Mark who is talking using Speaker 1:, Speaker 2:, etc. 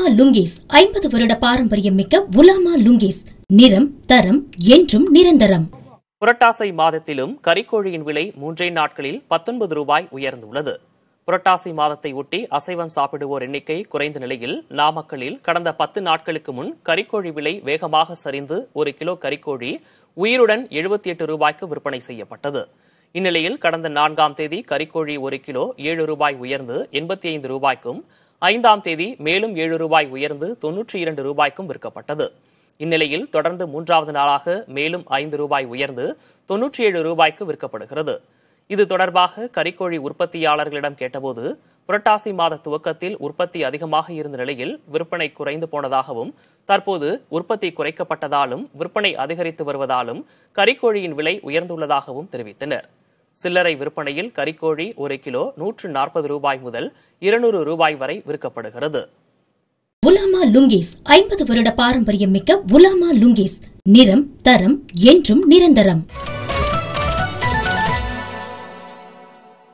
Speaker 1: உலாமா லுங்கிஸ் ஐம்பது வருட பாரம்பரியம் மிக்க உலாமா லுங்கிஸ் நிறம் தரம் என்றும் நிரந்தரம்
Speaker 2: புரட்டாசை மாதத்திலும் கறிக்கோழியின் விலை மூன்றே நாட்களில் பத்தொன்பது ரூபாய் உயர்ந்துள்ளது புரட்டாசி மாதத்தை ஒட்டி அசைவம் சாப்பிடுவோர் எண்ணிக்கை குறைந்த நிலையில் நாமக்கலில் கடந்த பத்து நாட்களுக்கு முன் கறிக்கோழி விலை வேகமாக சரிந்து ஒரு கிலோ கறிக்கோழி உயிருடன் எழுபத்தி எட்டு ரூபாய்க்கு விற்பனை செய்யப்பட்டது இந்நிலையில் கடந்த நான்காம் தேதி கறிக்கோழி ஒரு கிலோ ஏழு ரூபாய் உயர்ந்து எண்பத்தி ஐந்து ரூபாய்க்கும் ஐந்தாம் தேதி மேலும் ஏழு ரூபாய் உயர்ந்து தொன்னூற்றி இரண்டு ரூபாய்க்கும் விற்கப்பட்டது இந்நிலையில் தொடர்ந்து மூன்றாவது நாளாக மேலும் ஐந்து ரூபாய் உயர்ந்து தொன்னூற்றி ஏழு ரூபாய்க்கு விற்கப்படுகிறது இது தொடர்பாக கறிக்கோழி உற்பத்தியாளர்களிடம் கேட்டபோது புரட்டாசி மாத துவக்கத்தில் உற்பத்தி அதிகமாக இருந்த நிலையில் விற்பனை குறைந்து போனதாகவும் தற்போது உற்பத்தி குறைக்கப்பட்டதாலும் விற்பனை அதிகரித்து வருவதாலும் கறிக்கோழியின் விலை உயர்ந்துள்ளதாகவும் தெரிவித்தனா் சில்லறை விற்பனையில் கறிக்கோழி ஒரு கிலோ நூற்று நாற்பது ரூபாய் முதல் இருநூறு ரூபாய் வரை விற்கப்படுகிறது
Speaker 1: உலாமா லுங்கிஸ் ஐம்பது வருட பாரம்பரியம் மிக்க உலாமா லுங்கிஸ் நிறம் தரம் என்றும் நிரந்தரம்